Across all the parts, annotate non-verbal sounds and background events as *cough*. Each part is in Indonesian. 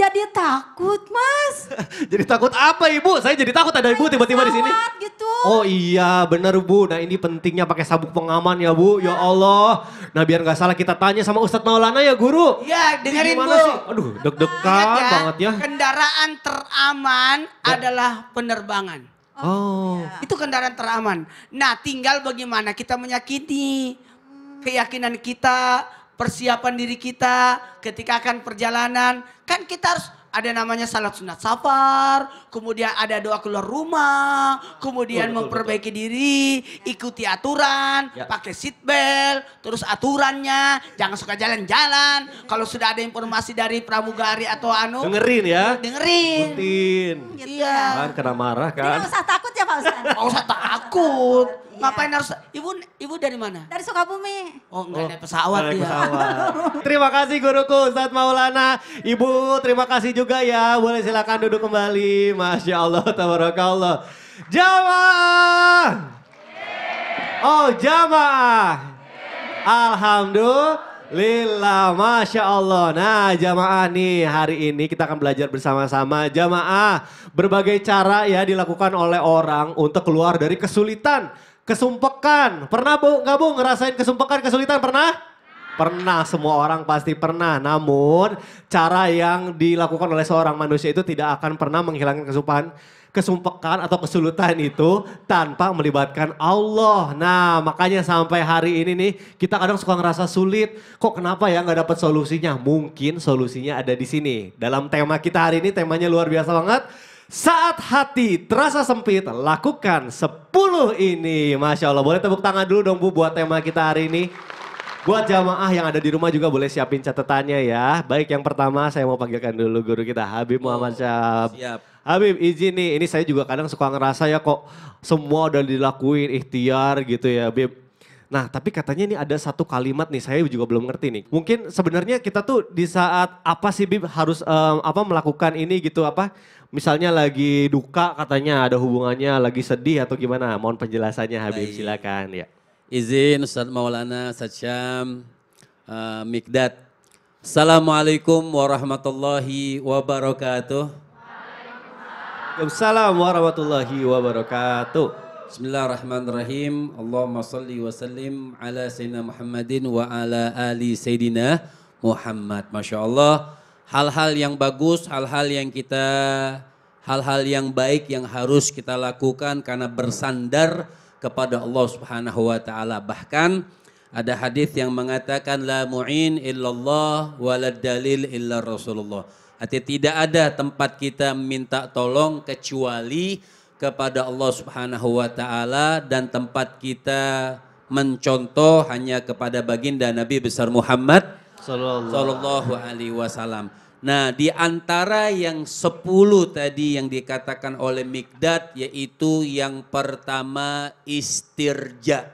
jadi takut, Mas. *laughs* jadi takut apa, Ibu? Saya jadi takut ada Ibu tiba-tiba di sini. gitu. Oh iya, bener Bu. Nah ini pentingnya pakai sabuk pengaman ya, Bu. Ya Allah. Nah biar nggak salah kita tanya sama Ustadz Maulana ya, Guru. Iya, dengerin, Bu. Sih? Aduh, deg-degan ya, banget ya. Kendaraan teraman ya. adalah penerbangan. Oh. Ya. Itu kendaraan teraman. Nah, tinggal bagaimana kita menyakiti hmm. keyakinan kita, persiapan diri kita ketika akan perjalanan. Kan kita harus ada namanya salat sunat safar, kemudian ada doa keluar rumah, kemudian betul, memperbaiki betul. diri, ikuti aturan, ya. pakai belt, terus aturannya, jangan suka jalan-jalan. Kalau sudah ada informasi dari pramugari atau anu, dengerin ya. Dengerin. Ikutin. Iya. Gitu. Kan kena marah kan. Enggak usah takut ya Pak Ustaz. Enggak usah takut. Iya. Ngapain harus ibu ibu dari mana? Dari Sukabumi. Oh, enggak oh, naik pesawat dia. ya. *laughs* terima kasih guruku Ustaz Maulana. Ibu, terima kasih juga ya. Boleh silakan duduk kembali. Masya Allah, tabarakallah. Jamaah. Oh, jamaah. Alhamdulillah. Masya Allah. Nah jamaah nih hari ini kita akan belajar bersama-sama. Jamaah berbagai cara ya dilakukan oleh orang untuk keluar dari kesulitan. Kesumpekan. Pernah bu, nggak bu ngerasain kesumpekan, kesulitan? Pernah? Pernah, semua orang pasti pernah. Namun cara yang dilakukan oleh seorang manusia itu tidak akan pernah menghilangkan kesumpahan, kesumpekan atau kesulitan itu tanpa melibatkan Allah. Nah makanya sampai hari ini nih kita kadang suka ngerasa sulit. Kok kenapa ya nggak dapat solusinya? Mungkin solusinya ada di sini. Dalam tema kita hari ini temanya luar biasa banget saat hati terasa sempit, lakukan 10 ini. Masya Allah, boleh tepuk tangan dulu dong Bu buat tema kita hari ini. Buat jamaah yang ada di rumah juga boleh siapin catatannya ya. Baik yang pertama saya mau panggilkan dulu guru kita Habib Muhammad oh, Syab. Siap. Habib izin nih, ini saya juga kadang suka ngerasa ya kok semua udah dilakuin ikhtiar gitu ya Habib. Nah, tapi katanya ini ada satu kalimat nih, saya juga belum ngerti nih. Mungkin sebenarnya kita tuh di saat apa sih Bib harus um, apa melakukan ini gitu apa? Misalnya lagi duka katanya ada hubungannya, lagi sedih atau gimana? Mohon penjelasannya Habib, Baik. silakan ya. Izin Ustaz Maulana, Ustaz uh, Mikdad. Assalamualaikum warahmatullahi wabarakatuh. Waalaikumsalam warahmatullahi wabarakatuh. Bismillahirrahmanirrahim. Allahumma salli wa sallim ala Sayyidina Muhammadin wa ala ali Sayyidina Muhammad. Masya Allah, hal-hal yang bagus, hal-hal yang kita, hal-hal yang baik yang harus kita lakukan karena bersandar kepada Allah Subhanahu wa taala. Bahkan ada hadis yang mengatakan la mu'in illallah la dalil illa Rasulullah. Artinya tidak ada tempat kita minta tolong kecuali kepada Allah Subhanahu wa taala dan tempat kita mencontoh hanya kepada baginda Nabi besar Muhammad sallallahu alaihi wasallam. Nah, di antara yang sepuluh tadi yang dikatakan oleh Mikdad yaitu yang pertama istirja.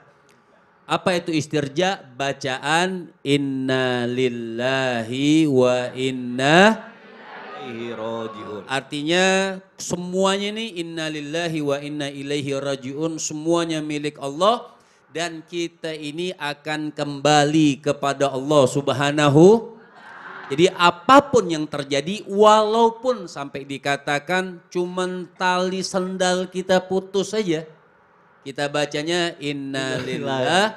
Apa itu istirja? Bacaan inna lillahi wa inna ilaihi rajiun. Artinya semuanya ini inna lillahi wa inna ilaihi rajiun, semuanya milik Allah dan kita ini akan kembali kepada Allah Subhanahu jadi apapun yang terjadi walaupun sampai dikatakan cuman tali sendal kita putus saja kita bacanya inna lillahi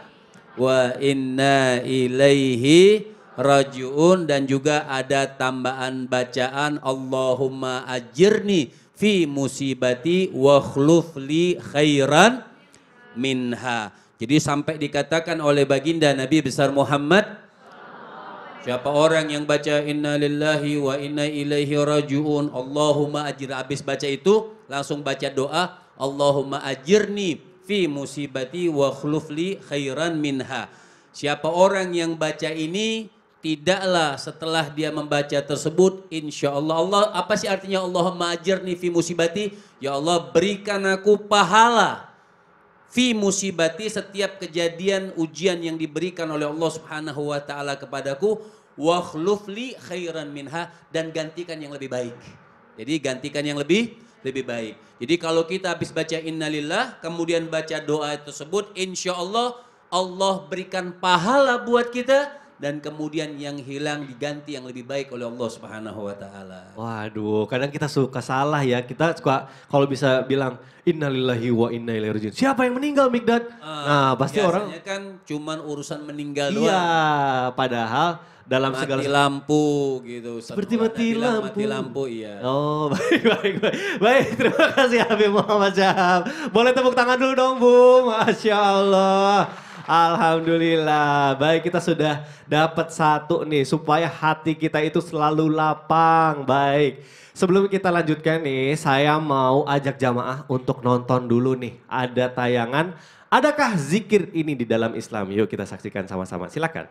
wa inna ilaihi rajiun dan juga ada tambahan bacaan Allahumma ajirni fi musibati wa li khairan minha. Jadi sampai dikatakan oleh baginda Nabi besar Muhammad Siapa orang yang baca inna lillahi wa inna ilaihi rajiun Allahumma ajir habis baca itu langsung baca doa Allahumma ajirni fi musibati wa khlufli khairan minha Siapa orang yang baca ini Tidaklah setelah dia membaca tersebut, insya Allah, Allah apa sih artinya Allah ajirni fi musibati? Ya Allah berikan aku pahala fi musibati setiap kejadian ujian yang diberikan oleh Allah subhanahu wa ta'ala kepadaku wa khlufli khairan minha dan gantikan yang lebih baik. Jadi gantikan yang lebih lebih baik. Jadi kalau kita habis baca innalillah kemudian baca doa tersebut insya Allah Allah berikan pahala buat kita dan kemudian yang hilang diganti yang lebih baik oleh Allah Subhanahu wa taala. Waduh, kadang kita suka salah ya. Kita suka kalau bisa bilang innalillahi wa inna ilaihi rajiun. Siapa yang meninggal Mikdad? Uh, eh, nah, pasti orang kan cuman urusan meninggal iya, doang. Iya, padahal dalam mati segala lampu gitu. Seperti mati lampu. Mati lampu iya. Oh *laughs* baik baik baik. Baik terima kasih Habib Muhammad Syahab. Boleh tepuk tangan dulu dong Bu. Masya Allah. Alhamdulillah. Baik, kita sudah dapat satu nih supaya hati kita itu selalu lapang. Baik. Sebelum kita lanjutkan nih, saya mau ajak jamaah untuk nonton dulu nih. Ada tayangan Adakah zikir ini di dalam Islam? Yuk kita saksikan sama-sama. Silakan.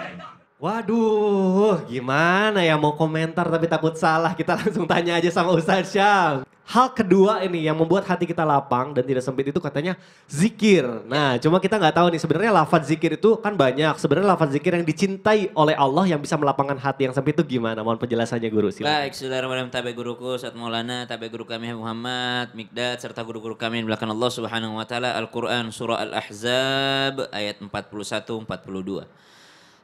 Waduh, gimana ya mau komentar tapi takut salah. Kita *laughs* langsung tanya aja sama Ustaz Syam. Hal kedua ini yang membuat hati kita lapang dan tidak sempit itu katanya zikir. Nah, cuma kita nggak tahu nih sebenarnya lafaz zikir itu kan banyak. Sebenarnya lafaz zikir yang dicintai oleh Allah yang bisa melapangkan hati yang sempit itu gimana? Mohon penjelasannya guru. Silakan. Baik, saudara madam tabe guruku saat Maulana, tabe guru kami Muhammad, Mikdad serta guru-guru kami yang belakang Allah Subhanahu wa taala Al-Qur'an surah Al-Ahzab ayat 41 42.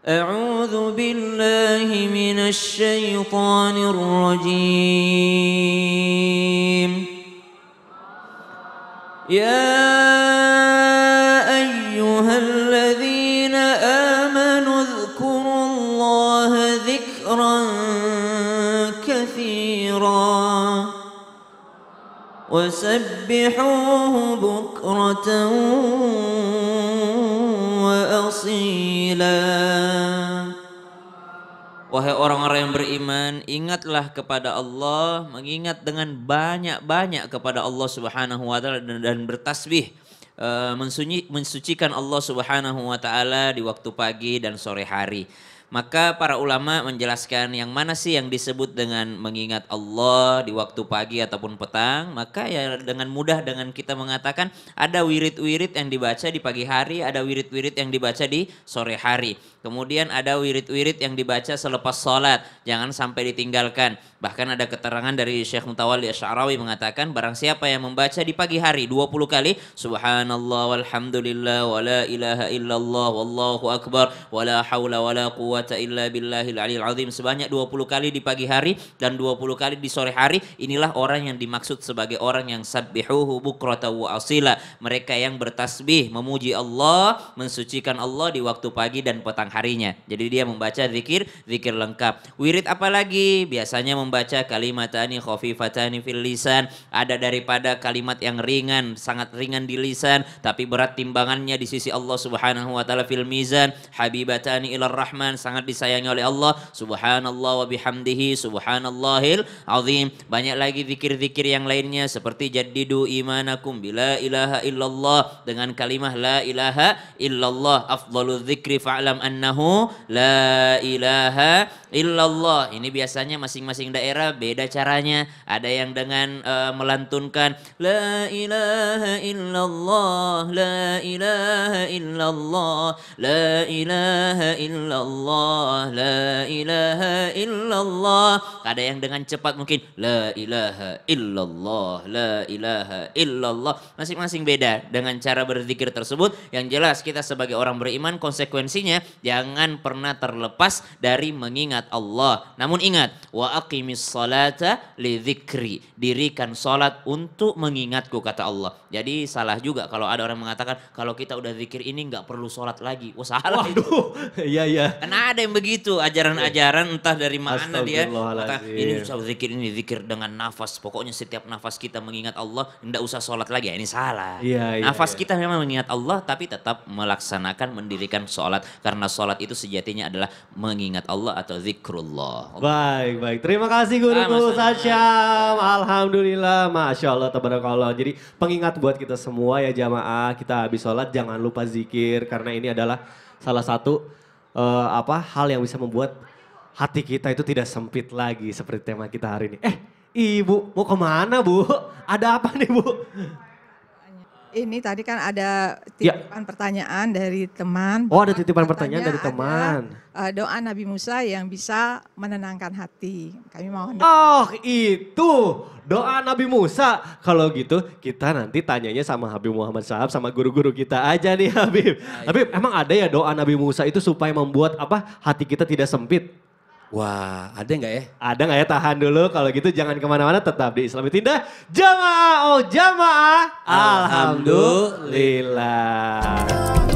أعوذ بالله من الشيطان الرجيم يا أيها الذين آمنوا اذكروا الله ذكرا كثيرا وسبحوه بكرة وأصيلاً Wahai orang-orang yang beriman, ingatlah kepada Allah, mengingat dengan banyak-banyak kepada Allah Subhanahu wa taala dan, dan bertasbih eh, mensunyi, mensucikan Allah Subhanahu wa taala di waktu pagi dan sore hari. Maka para ulama menjelaskan yang mana sih yang disebut dengan mengingat Allah di waktu pagi ataupun petang. Maka ya dengan mudah dengan kita mengatakan ada wirid-wirid yang dibaca di pagi hari, ada wirid-wirid yang dibaca di sore hari. Kemudian ada wirid-wirid yang dibaca selepas sholat, jangan sampai ditinggalkan. Bahkan ada keterangan dari Syekh Mutawalli Asy'arawi mengatakan barang siapa yang membaca di pagi hari 20 kali subhanallah walhamdulillah wala ilaha illallah wallahu akbar wala hawla, wala quwwata quwata illa billahil aliyil azim sebanyak 20 kali di pagi hari dan 20 kali di sore hari inilah orang yang dimaksud sebagai orang yang sabbihuhu bukrata wa asila mereka yang bertasbih memuji Allah mensucikan Allah di waktu pagi dan petang harinya jadi dia membaca zikir zikir lengkap wirid apalagi biasanya membaca kalimat tani khafifatani fil lisan ada daripada kalimat yang ringan sangat ringan di lisan tapi berat timbangannya di sisi Allah Subhanahu wa taala fil mizan habibatani ilar rahman sangat disayangi oleh Allah. Subhanallah wa bihamdihi subhanallahil azim. Banyak lagi zikir-zikir yang lainnya seperti jadidu imanakum bila ilaha illallah dengan kalimah la ilaha illallah afdalu dzikri fa'lam annahu la ilaha illallah. Ini biasanya masing-masing daerah beda caranya. Ada yang dengan uh, melantunkan la ilaha illallah, la ilaha illallah, la ilaha illallah, la ilaha illallah. Ada yang dengan cepat mungkin la ilaha illallah, la ilaha illallah. Masing-masing beda dengan cara berzikir tersebut. Yang jelas kita sebagai orang beriman konsekuensinya jangan pernah terlepas dari mengingat mengingat Allah. Namun ingat, wa aqimis salata li dzikri. Dirikan salat untuk mengingatku kata Allah. Jadi salah juga kalau ada orang mengatakan kalau kita udah zikir ini nggak perlu salat lagi. Wah salah Waduh, itu. *laughs* Iya iya. Karena ada yang begitu ajaran-ajaran entah dari mana dia. Kata, ini usah zikir ini zikir dengan nafas. Pokoknya setiap nafas kita mengingat Allah, enggak usah salat lagi. ini salah. Iya, iya, iya. nafas ya. kita memang mengingat Allah tapi tetap melaksanakan mendirikan salat karena salat itu sejatinya adalah mengingat Allah atau zikrullah. Baik, baik. Terima kasih guru ah, Sasyam. Alhamdulillah, Masya Allah, tabarakallah. Jadi pengingat buat kita semua ya jamaah, kita habis sholat jangan lupa zikir. Karena ini adalah salah satu uh, apa hal yang bisa membuat hati kita itu tidak sempit lagi seperti tema kita hari ini. Eh, ibu mau kemana bu? Ada apa nih bu? ini tadi kan ada ya. titipan ya. pertanyaan dari teman. Oh, ada titipan pertanyaan dari teman. Ada, uh, eh, doa Nabi Musa yang bisa menenangkan hati. Kami mau. Oh, itu doa Nabi Musa. Kalau gitu kita nanti tanyanya sama Habib Muhammad Sahab sama guru-guru kita aja nih Habib. Habib, emang ada ya doa Nabi Musa itu supaya membuat apa hati kita tidak sempit? Wah, ada nggak ya? Ada nggak ya? Tahan dulu. Kalau gitu jangan kemana-mana, tetap di Islam itu Jamaah, oh jamaah. Alhamdulillah. Alhamdulillah.